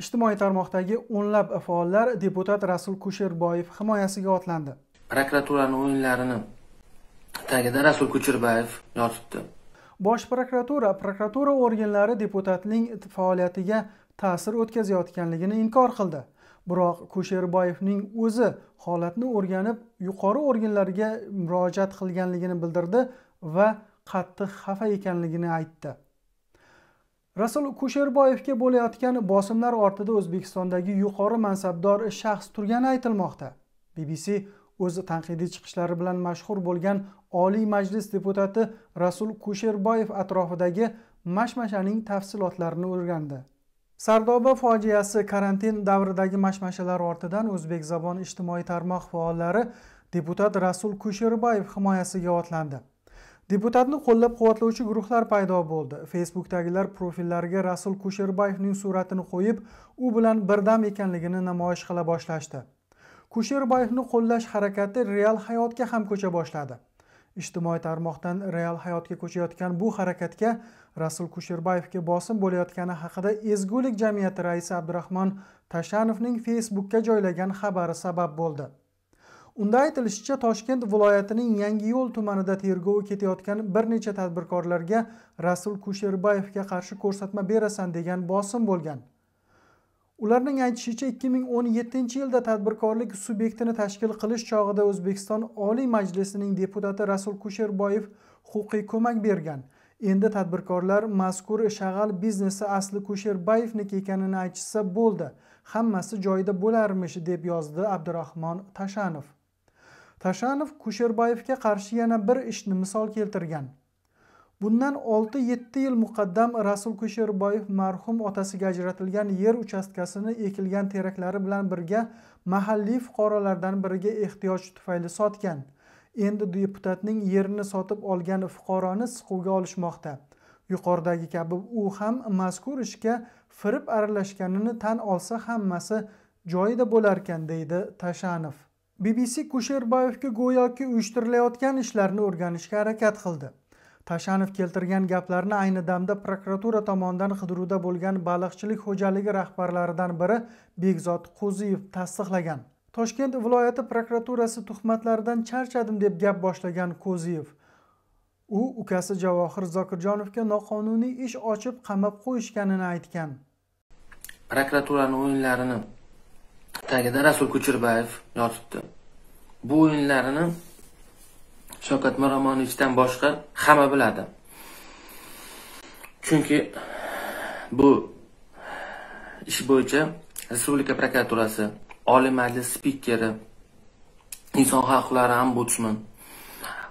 ijtimoiy tarmoqdagi o'nlab faollar deputat rasul kusherboyev himoyasiga otlandi prokuraturani o'yinlarini tagida rasul kusherbayev yotibdi bosh prokuratura prokuratura organlari deputatning faoliyatiga ta'sir o'tkazayotganligini inkor qildi biroq kusherboyevning o'zi holatni o'rganib yuqori organlarga murojaat qilganligini bildirdi va qattiq xafa ekanligini aytdi rasul kusherboyevga bo'layotgan bosimlar ortida o'zbekistondagi yuqori mansabdor shaxs turgani aytilmoqda bbc o'z tanqidiy chiqishlari bilan mashhur bo'lgan oliy majlis deputati rasul kusherboyev atrofidagi mashmashaning tafsilotlarini o'rgandi sardoba fojiasi karantin davridagi mashmashalar ortidan o'zbek zabon ijtimoiy tarmoq faollari deputat rasul kusherboyev himoyasiga otlandi deputatni qo'llab quvvatlovchi guruhlar paydo bo'ldi facebookdagilar profillariga rasul kusherbayevning suratini qo'yib u bilan birdam ekanligini namoyish qila boshlashdi kusherbayevni qo'llash harakati real hayotga ham ko'cha boshladi ijtimoiy tarmoqdan real hayotga ko'chayotgan bu harakatga rasul kusherbayevga bosim bo'layotgani haqida ezgulik jamiyati raisi abdurahmon tashanovning facebookka joylagan xabari sabab bo'ldi unda aytilishicha toshkent viloyatining yangi yo'l tumanida tergovi ketayotgan bir necha tadbirkorlarga rasul kusherbayevga qarshi ko'rsatma berasan degan bosim bo'lgan ularning aytishicha 2017 yilda tadbirkorlik subyektini tashkil qilish chog'ida o'zbekiston oliy majlisining deputati rasul kusherboyev huquqiy ko'mak bergan endi tadbirkorlar mazkur shag'al biznesi asli kusherbayevniki ekanini aytishsa bo'ldi hammasi joyida bo'larmish deb yozdi abdurahmon tashanov tashanov kusherbayevga qarshi yana bir ishni misol keltirgan bundan 6-7 yil muqaddam rasul kusherbayev marhum otasiga ajratilgan yer uchastkasini ekilgan teraklari bilan birga mahalliy fuqarolardan biriga ehtiyoj tufayli sotgan endi deputatning yerini sotib olgan fuqaroni siquvga olishmoqda yuqoridagi kabi u ham mazkur ishga firib aralashganini tan olsa hammasi joyida bo'larkan deydi tashanov bbc kusherbayevga go'yoki uyushtirilayotgan ishlarni o'rganishga harakat qildi tashanov keltirgan gaplarni ayni damda prokuratura tomonidan qidiruvda bo'lgan baliqchilik xo'jaligi rahbarlaridan biri bekzod qo'ziyev tasdiqlagan toshkent viloyati prokuraturasi tuhmatlaridan charchadim deb gap boshlagan qo'ziyev u ukasi javohir zokirjonovga noqonuniy ish ochib qamab qo'yishganini aytgan prokuraturani o'yinlarini tagida rasul ko'chirbayev yotibdi bu o'yinlarini shavkat miromonovichdan boshqa hamma biladi chunki bu ish bo'yicha respublika prokuraturasi oliy majlis spikeri inson huquqlari ombudsman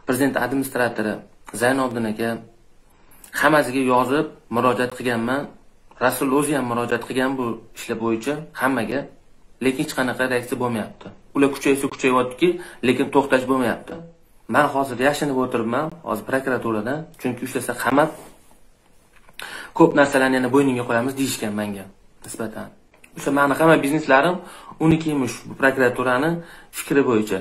prezident administratori zaynoddin aka hammasiga yozib murojaat qilganman rasul o'zi ham murojaat qilgan bu ishlar bo'yicha hammaga lekin hech qanaqa reaksiya bo'lmayapti ular kuchaysa kuchayyaptiki lekin to'xtash bo'lmayapti man hozir yashinib o'tiribman hozir prokuraturadan chunki ushlasa qamab ko'p narsalarni yana bo'yningga qo'yamiz deyishgan manga nisbatan o'sha mani hamma bizneslarim bu prokuraturani fikri bo'yicha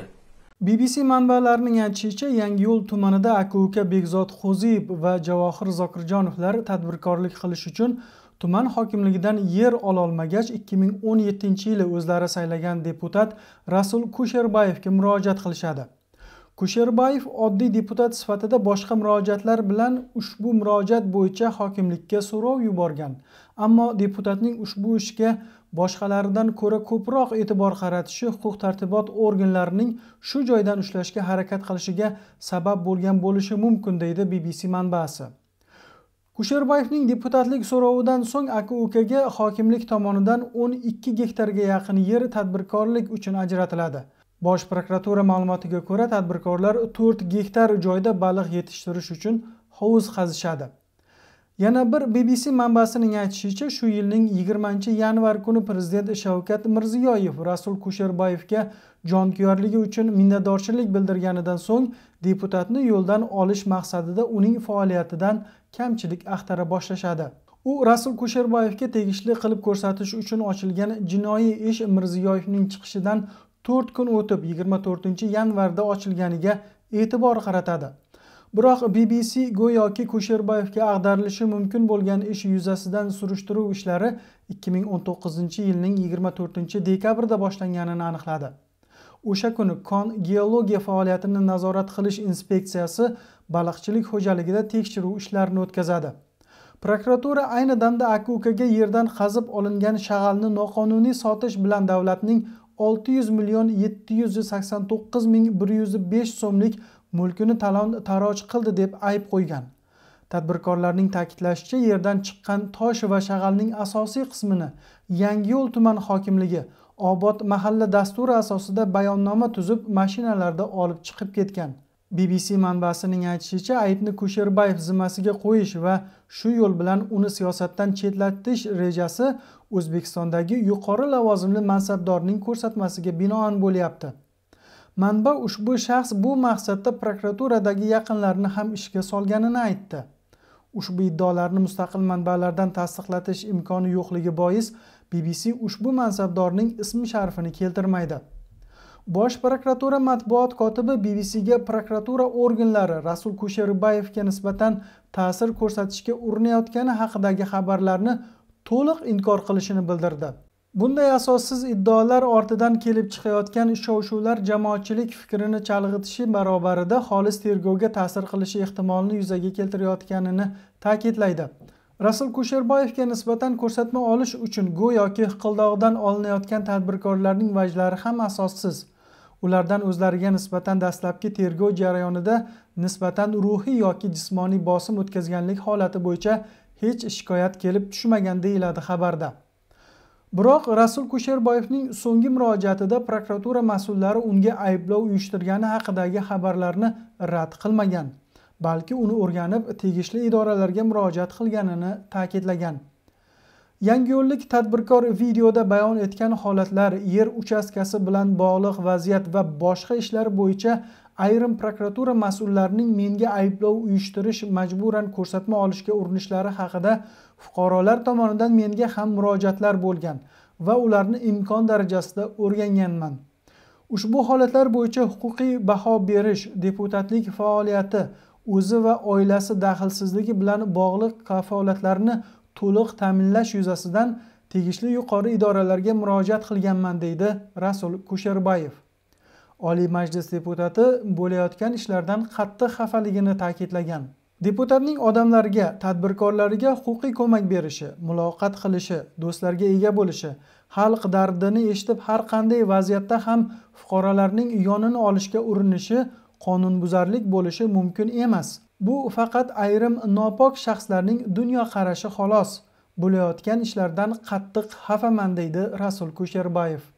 bbc manbalarining aytishicha yo'l tumanida aka uka bekzod xo'ziyev va javohir zokirjonovlar tadbirkorlik qilish uchun tuman hokimligidan yer ololmagach 2017 yili o'zlari saylagan deputat rasul kusherbayevga murojaat qilishadi kusherbayev oddiy deputat sifatida boshqa murojaatlar bilan ushbu murojaat bo'yicha hokimlikka so'rov yuborgan ammo deputatning ushbu ishga boshqalaridan ko'ra ko'proq e'tibor qaratishi huquq tartibot organlarining shu joydan ushlashga harakat qilishiga sabab bo'lgan bo'lishi mumkin deydi bbc manbasi kusherbayevning deputatlik so'rovidan so'ng aka ukaga hokimlik tomonidan 12 gektarga yaqin yer tadbirkorlik uchun ajratiladi bosh prokuratura ma'lumotiga ko'ra tadbirkorlar 4 gektar joyda baliq yetishtirish uchun hovuz qazishadi yana bir bbc manbasining aytishicha shu yilning 20 yanvar kuni prezident shavkat mirziyoyev rasul kusherbayevga jonkuyorligi uchun minnatdorchilik bildirganidan so'ng deputatni yo'ldan olish maqsadida uning faoliyatidan kamchilik axtara boshlashadi u rasul kusherbayevga tegishli qilib ko'rsatish uchun ochilgan jinoiy ish mirziyoyevning chiqishidan 4 kun o'tib 24 yanvarda ochilganiga e'tibor qaratadi biroq bbc go'yoki kusherbayevga ag'darilishi mumkin bo'lgan ish yuzasidan surishtiruv ishlari 2019 yilning 24 dekabrda boshlanganini aniqladi o'sha kuni kon geologiya faoliyatini nazorat qilish inspeksiyasi baliqchilik xo'jaligida tekshiruv ishlarini o'tkazadi prokuratura ayni damda akukaga yerdan qazib olingan shag'alni noqonuniy sotish bilan davlatning 600 million 789 ming 105 so'mlik mulkini talon taroj qildi deb ayb qo'ygan tadbirkorlarning ta'kidlashicha yerdan chiqqan tosh va shag'alning asosiy qismini yangi yo'l tuman hokimligi obod mahalla dasturi asosida bayonnoma tuzib mashinalarda olib chiqib ketgan bbc manbasining aytishicha aybni kusherbayev zimmasiga qo'yish va shu yo'l bilan uni siyosatdan chetlatish rejasi o'zbekistondagi yuqori lavozimli mansabdorning ko'rsatmasiga binoan bo'lyapti manba ushbu shaxs bu maqsadda prokuraturadagi yaqinlarini ham ishga solganini aytdi ushbu iddaolarni mustaqil manbalardan tasdiqlatish imkoni yo'qligi bois bbc ushbu mansabdorning ismi sharifini keltirmaydi bosh prokuratura matbuot kotibi bbcga prokuratura organlari rasul kusherbayevga nisbatan ta'sir ko'rsatishga urinayotgani haqidagi xabarlarni to'liq inkor qilishini bildirdi bunday asossiz iddaolar ortidan kelib chiqayotgan ishovshuvlar jamoatchilik fikrini chalg'itishi barobarida xolis tergovga ta'sir qilishi ehtimolini yuzaga keltirayotganini ta'kidlaydi rasul kusherboyevga nisbatan ko'rsatma olish uchun go'yoki hiqildog'dan olinayotgan tadbirkorlarning vajlari ham asossiz ulardan o'zlariga nisbatan dastlabki tergov jarayonida nisbatan ruhiy yoki jismoniy bosim o'tkazganlik holati bo'yicha hech shikoyat kelib tushmagan deyiladi xabarda biroq rasul kusherboyevning so'nggi murojaatida prokuratura mas'ullari unga ayblov uyushtirgani haqidagi xabarlarni rad qilmagan balki uni o'rganib tegishli idoralarga murojaat qilganini ta'kidlagan yangiyo'llik tadbirkor videoda bayon etgan holatlar yer uchastkasi bilan bog'liq vaziyat va boshqa ishlar bo'yicha ayrim prokuratura mas'ullarining menga ayblov uyushtirish majburan ko'rsatma olishga urinishlari haqida fuqarolar tomonidan menga ham murojaatlar bo'lgan va ularni imkon darajasida o'rganganman ushbu holatlar bo'yicha huquqiy baho berish deputatlik faoliyati o'zi va oilasi daxlsizligi bilan bog'liq kafolatlarni to'liq ta'minlash yuzasidan tegishli yuqori idoralarga murojaat qilganman deydi rasul kusherbayev oliy majlis deputati bo'layotgan ishlardan qattiq xafaligini ta'kidlagan deputatning odamlarga tadbirkorlarga huquqiy ko'mak berishi muloqot qilishi do'stlarga ega bo'lishi xalq dardini eshitib har qanday vaziyatda ham fuqarolarning yonini olishga urinishi qonunbuzarlik bo'lishi mumkin emas bu faqat ayrim nopok shaxslarning dunyoqarashi xolos bo'layotgan ishlardan qattiq xafaman deydi rasul kusherbayev